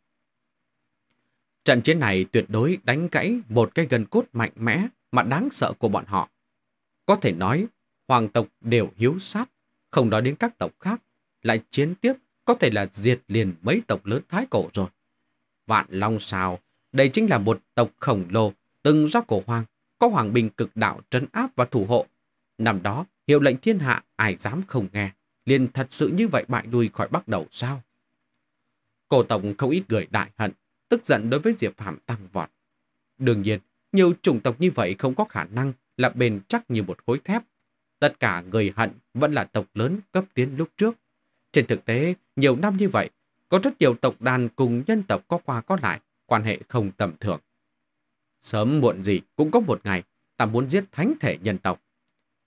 Trận chiến này tuyệt đối đánh gãy một cái gần cốt mạnh mẽ mà đáng sợ của bọn họ. Có thể nói, hoàng tộc đều hiếu sát, không nói đến các tộc khác, lại chiến tiếp có thể là diệt liền mấy tộc lớn thái cổ rồi. Vạn Long Sào đây chính là một tộc khổng lồ từng ra cổ hoang có hoàng bình cực đạo trấn áp và thủ hộ. Năm đó, hiệu lệnh thiên hạ ai dám không nghe, liền thật sự như vậy bại lui khỏi bắt đầu sao? Cổ tổng không ít người đại hận, tức giận đối với Diệp Phạm tăng vọt. Đương nhiên, nhiều chủng tộc như vậy không có khả năng là bền chắc như một khối thép. Tất cả người hận vẫn là tộc lớn cấp tiến lúc trước. Trên thực tế, nhiều năm như vậy, có rất nhiều tộc đàn cùng nhân tộc có qua có lại quan hệ không tầm thường. Sớm muộn gì cũng có một ngày ta muốn giết thánh thể nhân tộc.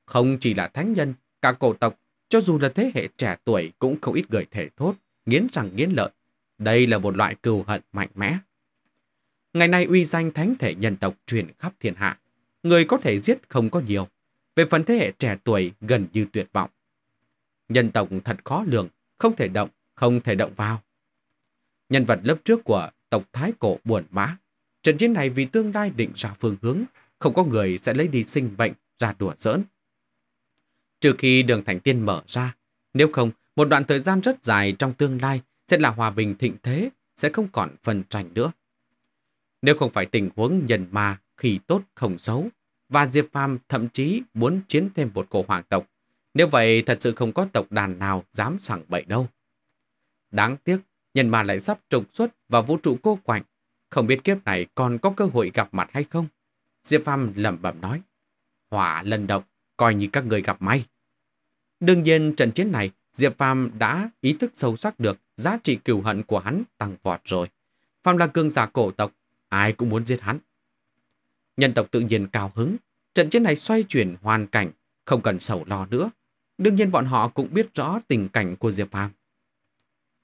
Không chỉ là thánh nhân, cả cổ tộc, cho dù là thế hệ trẻ tuổi cũng không ít người thể thốt, nghiến răng nghiến lợi. Đây là một loại cừu hận mạnh mẽ. Ngày nay uy danh thánh thể nhân tộc truyền khắp thiên hạ. Người có thể giết không có nhiều. Về phần thế hệ trẻ tuổi gần như tuyệt vọng. Nhân tộc thật khó lường, không thể động, không thể động vào. Nhân vật lớp trước của tộc Thái Cổ buồn bã. Trận chiến này vì tương lai định ra phương hướng, không có người sẽ lấy đi sinh bệnh ra đùa giỡn. Trừ khi đường thành tiên mở ra, nếu không, một đoạn thời gian rất dài trong tương lai sẽ là hòa bình thịnh thế, sẽ không còn phần tranh nữa. Nếu không phải tình huống nhân ma khi tốt không xấu, và Diệp Phàm thậm chí muốn chiến thêm một cổ hoàng tộc, nếu vậy thật sự không có tộc đàn nào dám sẵn bậy đâu. Đáng tiếc, nhân mà lại sắp trục xuất vào vũ trụ cô quạnh. Không biết kiếp này còn có cơ hội gặp mặt hay không? Diệp Phàm lẩm bẩm nói. Hỏa lần độc, coi như các người gặp may. Đương nhiên trận chiến này, Diệp Phàm đã ý thức sâu sắc được giá trị cừu hận của hắn tăng vọt rồi. Phàm là cường giả cổ tộc, ai cũng muốn giết hắn. Nhân tộc tự nhiên cao hứng, trận chiến này xoay chuyển hoàn cảnh, không cần sầu lo nữa. Đương nhiên bọn họ cũng biết rõ tình cảnh của Diệp Phàm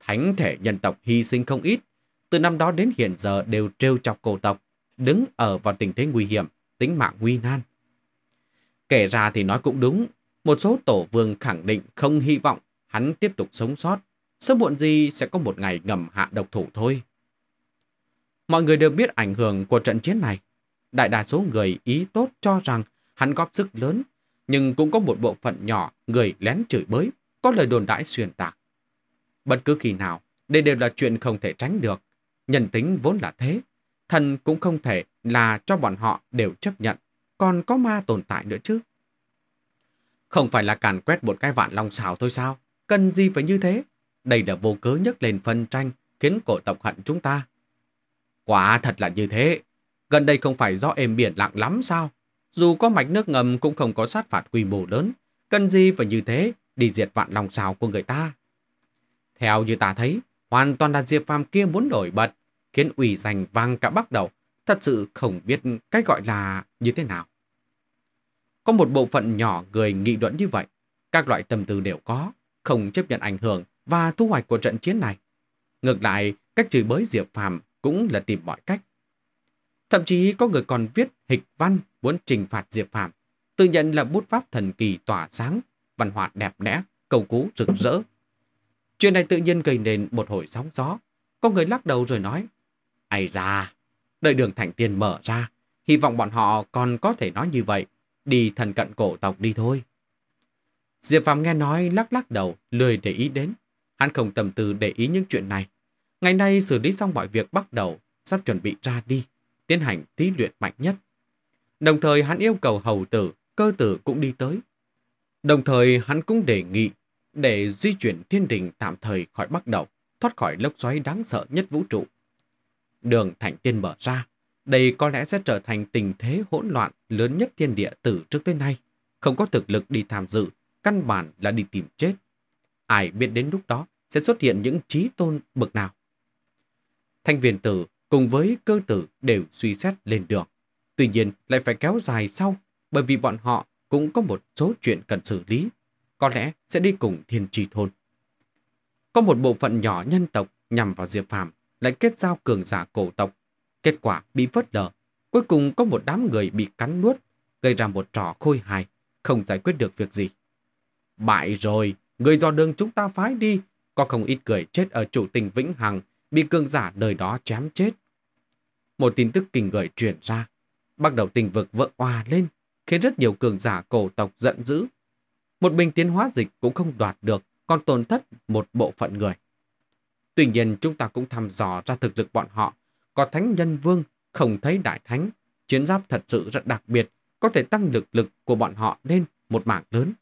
Thánh thể nhân tộc hy sinh không ít, từ năm đó đến hiện giờ đều trêu chọc cổ tộc, đứng ở vào tình thế nguy hiểm, tính mạng nguy nan. Kể ra thì nói cũng đúng, một số tổ vương khẳng định không hy vọng hắn tiếp tục sống sót, sớm muộn gì sẽ có một ngày ngầm hạ độc thủ thôi. Mọi người đều biết ảnh hưởng của trận chiến này. Đại đa số người ý tốt cho rằng hắn góp sức lớn, nhưng cũng có một bộ phận nhỏ người lén chửi bới, có lời đồn đãi xuyên tạc. Bất cứ khi nào, đây đều là chuyện không thể tránh được. Nhân tính vốn là thế. Thần cũng không thể là cho bọn họ đều chấp nhận. Còn có ma tồn tại nữa chứ. Không phải là càn quét một cái vạn long xào thôi sao? Cần gì phải như thế? Đây là vô cớ nhất lên phân tranh khiến cổ tộc hận chúng ta. Quả thật là như thế. Gần đây không phải do êm biển lặng lắm sao? Dù có mạch nước ngầm cũng không có sát phạt quy mô lớn. Cần gì phải như thế đi diệt vạn lòng xào của người ta. Theo như ta thấy, hoàn toàn là Diệp Phàm kia muốn nổi bật, khiến ủy giành vang cả bắt đầu, thật sự không biết cách gọi là như thế nào. Có một bộ phận nhỏ người nghị luận như vậy, các loại tâm tư đều có, không chấp nhận ảnh hưởng và thu hoạch của trận chiến này. Ngược lại, cách chửi bới Diệp Phàm cũng là tìm mọi cách. Thậm chí có người còn viết hịch văn muốn trừng phạt Diệp Phàm tự nhận là bút pháp thần kỳ tỏa sáng, văn hóa đẹp đẽ, cầu cú rực rỡ, Chuyện này tự nhiên gây nên một hồi sóng gió. Có người lắc đầu rồi nói, Ây da, đợi đường thành tiên mở ra, hy vọng bọn họ còn có thể nói như vậy. Đi thần cận cổ tộc đi thôi. Diệp Phạm nghe nói lắc lắc đầu, lười để ý đến. Hắn không tầm tư để ý những chuyện này. Ngày nay xử lý xong mọi việc bắt đầu, sắp chuẩn bị ra đi, tiến hành thí luyện mạnh nhất. Đồng thời hắn yêu cầu hầu tử, cơ tử cũng đi tới. Đồng thời hắn cũng đề nghị để di chuyển thiên đình tạm thời khỏi Bắc Đầu, thoát khỏi lốc xoáy đáng sợ nhất vũ trụ. Đường thành tiên mở ra, đây có lẽ sẽ trở thành tình thế hỗn loạn lớn nhất thiên địa từ trước tới nay. Không có thực lực đi tham dự, căn bản là đi tìm chết. Ai biết đến lúc đó sẽ xuất hiện những trí tôn bậc nào. Thanh viên tử cùng với cơ tử đều suy xét lên đường. Tuy nhiên lại phải kéo dài sau bởi vì bọn họ cũng có một số chuyện cần xử lý có lẽ sẽ đi cùng thiên tri thôn. Có một bộ phận nhỏ nhân tộc nhằm vào Diệp Phàm lại kết giao cường giả cổ tộc. Kết quả bị vớt lờ, cuối cùng có một đám người bị cắn nuốt, gây ra một trò khôi hài, không giải quyết được việc gì. Bại rồi, người do đường chúng ta phái đi, có không ít người chết ở chủ tình Vĩnh Hằng, bị cường giả đời đó chém chết. Một tin tức kinh người truyền ra, bắt đầu tình vực vỡ hòa lên, khiến rất nhiều cường giả cổ tộc giận dữ, một bình tiến hóa dịch cũng không đoạt được, còn tổn thất một bộ phận người. Tuy nhiên chúng ta cũng thăm dò ra thực lực bọn họ. Có thánh nhân vương, không thấy đại thánh. Chiến giáp thật sự rất đặc biệt, có thể tăng lực lực của bọn họ lên một mảng lớn.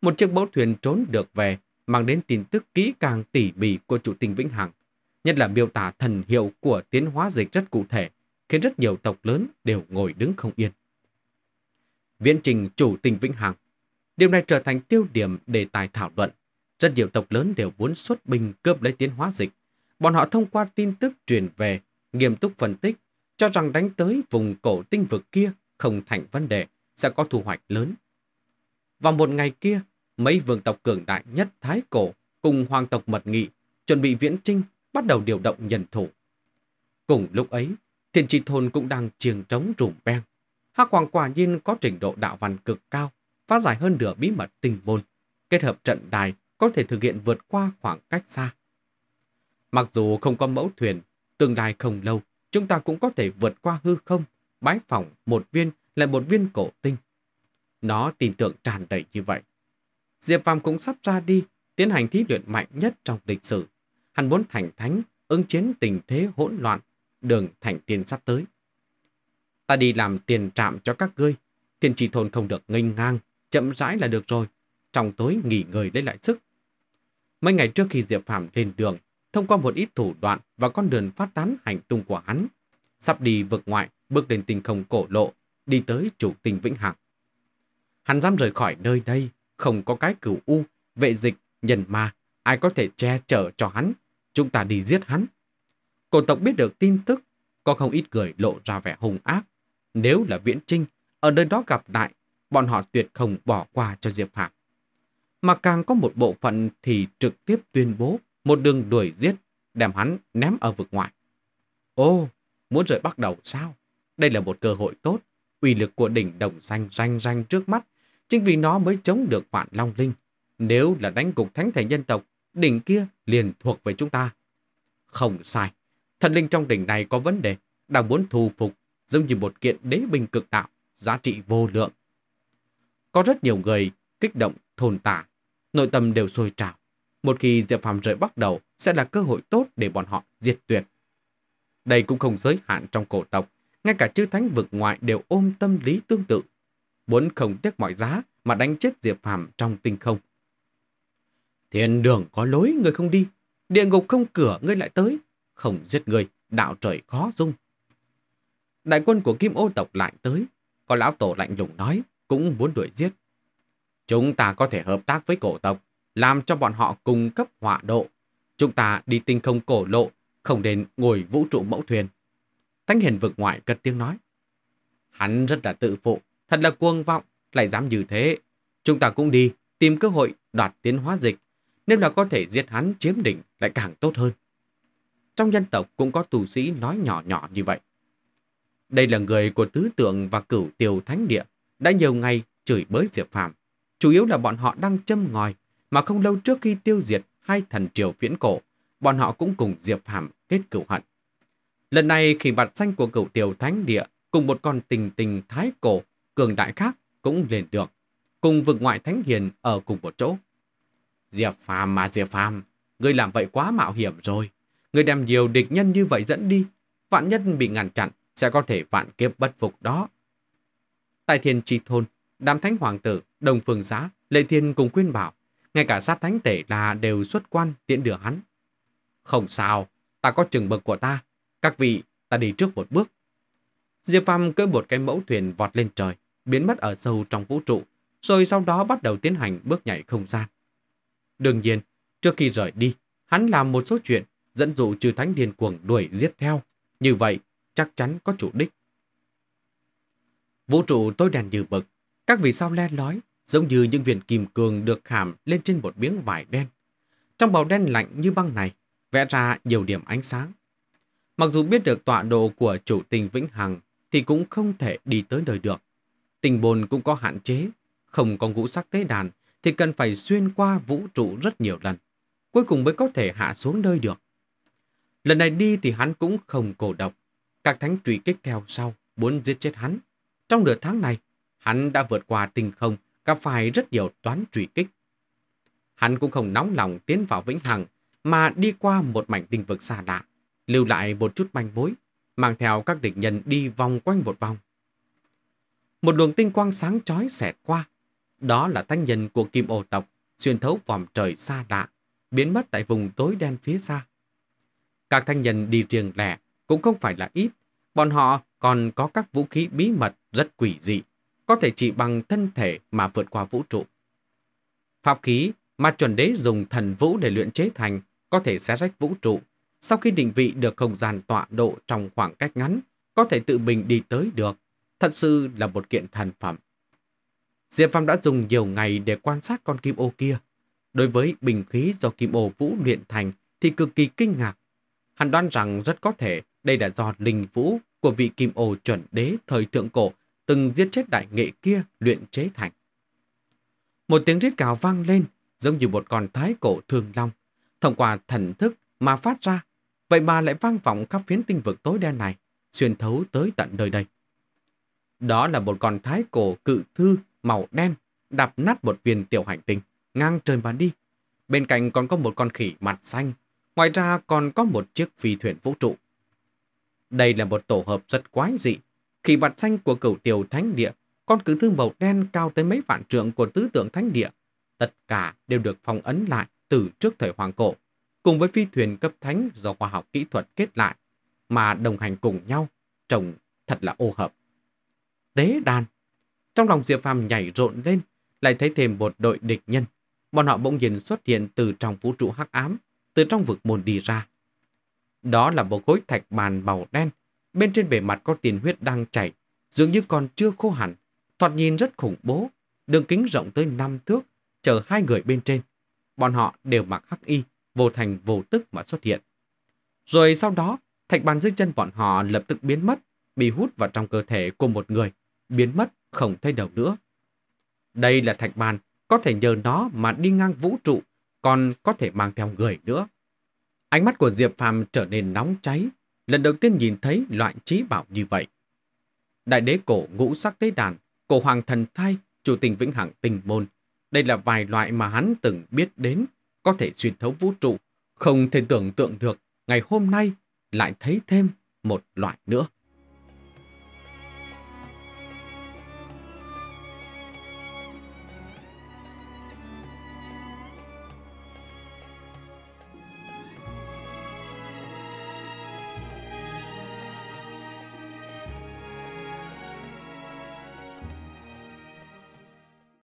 Một chiếc mẫu thuyền trốn được về, mang đến tin tức kỹ càng tỉ mỉ của chủ tình Vĩnh Hằng. Nhất là miêu tả thần hiệu của tiến hóa dịch rất cụ thể, khiến rất nhiều tộc lớn đều ngồi đứng không yên. Viễn trình chủ tình Vĩnh Hằng Điều này trở thành tiêu điểm đề tài thảo luận. Rất nhiều tộc lớn đều muốn xuất binh cướp lấy tiến hóa dịch. Bọn họ thông qua tin tức truyền về, nghiêm túc phân tích, cho rằng đánh tới vùng cổ tinh vực kia không thành vấn đề, sẽ có thu hoạch lớn. Vào một ngày kia, mấy vương tộc cường đại nhất Thái Cổ cùng hoàng tộc mật nghị, chuẩn bị viễn trinh, bắt đầu điều động nhân thủ. Cùng lúc ấy, thiên tri thôn cũng đang chiêng trống rùm beng. Hắc Hoàng quả nhiên có trình độ đạo văn cực cao, phá giải hơn nửa bí mật tình môn, kết hợp trận đài có thể thực hiện vượt qua khoảng cách xa. Mặc dù không có mẫu thuyền, tương lai không lâu, chúng ta cũng có thể vượt qua hư không, bái phỏng một viên lại một viên cổ tinh. Nó tin tưởng tràn đầy như vậy. Diệp Phàm cũng sắp ra đi, tiến hành thí luyện mạnh nhất trong lịch sử. Hắn muốn thành thánh, ứng chiến tình thế hỗn loạn, đường thành tiên sắp tới. Ta đi làm tiền trạm cho các ngươi, tiền chỉ thôn không được nghênh ngang, chậm rãi là được rồi. Trong tối nghỉ ngơi lấy lại sức. Mấy ngày trước khi Diệp Phạm lên đường, thông qua một ít thủ đoạn và con đường phát tán hành tung của hắn, sắp đi vượt ngoại, bước lên tinh không cổ lộ, đi tới chủ tinh Vĩnh Hằng. Hắn dám rời khỏi nơi đây, không có cái cửu u, vệ dịch, nhân ma, ai có thể che chở cho hắn, chúng ta đi giết hắn. Cổ tộc biết được tin tức, có không ít người lộ ra vẻ hung ác. Nếu là Viễn Trinh, ở nơi đó gặp đại bọn họ tuyệt không bỏ qua cho Diệp Phạm. Mà càng có một bộ phận thì trực tiếp tuyên bố một đường đuổi giết, đem hắn ném ở vực ngoại. Ô, muốn rời bắt đầu sao? Đây là một cơ hội tốt. Uy lực của đỉnh đồng xanh ranh ranh trước mắt, chính vì nó mới chống được vạn long linh. Nếu là đánh cục thánh thể nhân tộc, đỉnh kia liền thuộc về chúng ta. Không sai, thần linh trong đỉnh này có vấn đề, đang muốn thu phục, giống như một kiện đế binh cực đạo, giá trị vô lượng có rất nhiều người kích động, thồn tả, nội tâm đều sôi trào. Một khi Diệp phạm rời bắt đầu sẽ là cơ hội tốt để bọn họ diệt tuyệt. Đây cũng không giới hạn trong cổ tộc, ngay cả chư thánh vực ngoại đều ôm tâm lý tương tự, muốn không tiếc mọi giá mà đánh chết Diệp phạm trong tinh không. Thiên đường có lối người không đi, địa ngục không cửa ngươi lại tới, không giết người, đạo trời khó dung. Đại quân của Kim Ô tộc lại tới, có lão tổ lạnh lùng nói, cũng muốn đuổi giết. Chúng ta có thể hợp tác với cổ tộc, làm cho bọn họ cung cấp họa độ. Chúng ta đi tinh không cổ lộ, không nên ngồi vũ trụ mẫu thuyền. Thánh hiền vực ngoại cất tiếng nói. Hắn rất là tự phụ, thật là cuồng vọng, lại dám như thế. Chúng ta cũng đi, tìm cơ hội đoạt tiến hóa dịch. Nếu là có thể giết hắn chiếm đỉnh lại càng tốt hơn. Trong dân tộc cũng có tù sĩ nói nhỏ nhỏ như vậy. Đây là người của tứ tượng và cửu tiểu thánh địa. Đã nhiều ngày chửi bới Diệp Phạm, chủ yếu là bọn họ đang châm ngòi, mà không lâu trước khi tiêu diệt hai thần triều viễn cổ, bọn họ cũng cùng Diệp Phạm kết cửu hận. Lần này khi mặt xanh của cửu tiểu thánh địa cùng một con tình tình thái cổ, cường đại khác cũng lên được, cùng vực ngoại thánh hiền ở cùng một chỗ. Diệp Phạm mà Diệp Phạm, người làm vậy quá mạo hiểm rồi. Người đem nhiều địch nhân như vậy dẫn đi, vạn nhất bị ngăn chặn sẽ có thể vạn kiếp bất phục đó tại thiên tri thôn, đám thánh hoàng tử, đồng phương giá, lệ thiên cùng khuyên bảo. Ngay cả sát thánh tể là đều xuất quan tiện đưa hắn. Không sao, ta có chừng bậc của ta. Các vị, ta đi trước một bước. Diệp Phàm cưỡi một cái mẫu thuyền vọt lên trời, biến mất ở sâu trong vũ trụ, rồi sau đó bắt đầu tiến hành bước nhảy không gian. Đương nhiên, trước khi rời đi, hắn làm một số chuyện dẫn dụ trừ thánh điên cuồng đuổi giết theo. Như vậy, chắc chắn có chủ đích. Vũ trụ tối đèn như bực, các vì sao len lói, giống như những viên kim cương được hàm lên trên một miếng vải đen. Trong bầu đen lạnh như băng này, vẽ ra nhiều điểm ánh sáng. Mặc dù biết được tọa độ của chủ tình Vĩnh Hằng thì cũng không thể đi tới nơi được. Tình bồn cũng có hạn chế, không có ngũ sắc tế đàn thì cần phải xuyên qua vũ trụ rất nhiều lần, cuối cùng mới có thể hạ xuống nơi được. Lần này đi thì hắn cũng không cổ độc, các thánh trụy kích theo sau, muốn giết chết hắn trong nửa tháng này, hắn đã vượt qua tinh không, gặp phải rất nhiều toán truy kích. Hắn cũng không nóng lòng tiến vào vĩnh hằng, mà đi qua một mảnh tinh vực xa lạ, lưu lại một chút manh mối, mang theo các địch nhân đi vòng quanh một vòng. Một luồng tinh quang sáng chói xẹt qua, đó là thanh nhân của kim ô tộc, xuyên thấu vòng trời xa lạ, biến mất tại vùng tối đen phía xa. Các thanh nhân đi riêng lẻ cũng không phải là ít, bọn họ còn có các vũ khí bí mật rất quỷ dị, có thể chỉ bằng thân thể mà vượt qua vũ trụ. Pháp khí mà chuẩn đế dùng thần vũ để luyện chế thành có thể xé rách vũ trụ. Sau khi định vị được không gian tọa độ trong khoảng cách ngắn, có thể tự mình đi tới được. Thật sự là một kiện thần phẩm. Diệp Phàm đã dùng nhiều ngày để quan sát con kim ô kia. Đối với bình khí do kim ô vũ luyện thành thì cực kỳ kinh ngạc. Hắn đoán rằng rất có thể đây là do linh vũ của vị kim ô chuẩn đế thời thượng cổ từng giết chết đại nghệ kia luyện chế thành. Một tiếng rít gào vang lên, giống như một con thái cổ thường long, thông qua thần thức mà phát ra, vậy mà lại vang vọng khắp phiến tinh vực tối đen này, xuyên thấu tới tận nơi đây. Đó là một con thái cổ cự thư màu đen, đạp nát một viên tiểu hành tinh, ngang trời mà đi. Bên cạnh còn có một con khỉ mặt xanh, ngoài ra còn có một chiếc phi thuyền vũ trụ. Đây là một tổ hợp rất quái dị Khỉ vặt xanh của cửu tiểu thánh địa, con cự thư màu đen cao tới mấy vạn trượng của tứ tượng thánh địa, tất cả đều được phong ấn lại từ trước thời hoàng cổ, cùng với phi thuyền cấp thánh do khoa học kỹ thuật kết lại, mà đồng hành cùng nhau, trông thật là ô hợp. Tế đàn Trong lòng Diệp Phàm nhảy rộn lên, lại thấy thêm một đội địch nhân. Bọn họ bỗng nhiên xuất hiện từ trong vũ trụ hắc ám, từ trong vực môn đi ra. Đó là một khối thạch bàn màu đen Bên trên bề mặt có tiền huyết đang chảy, dường như còn chưa khô hẳn, thoạt nhìn rất khủng bố, đường kính rộng tới 5 thước, chờ hai người bên trên. Bọn họ đều mặc hắc y, vô thành vô tức mà xuất hiện. Rồi sau đó, thạch bàn dưới chân bọn họ lập tức biến mất, bị hút vào trong cơ thể của một người, biến mất không thấy đầu nữa. Đây là thạch bàn, có thể nhờ nó mà đi ngang vũ trụ, còn có thể mang theo người nữa. Ánh mắt của Diệp Phàm trở nên nóng cháy, lần đầu tiên nhìn thấy loại trí bảo như vậy. Đại đế cổ ngũ sắc tế đàn, cổ hoàng thần thai, chủ tình vĩnh hằng tình môn. Đây là vài loại mà hắn từng biết đến, có thể xuyên thấu vũ trụ. Không thể tưởng tượng được, ngày hôm nay lại thấy thêm một loại nữa.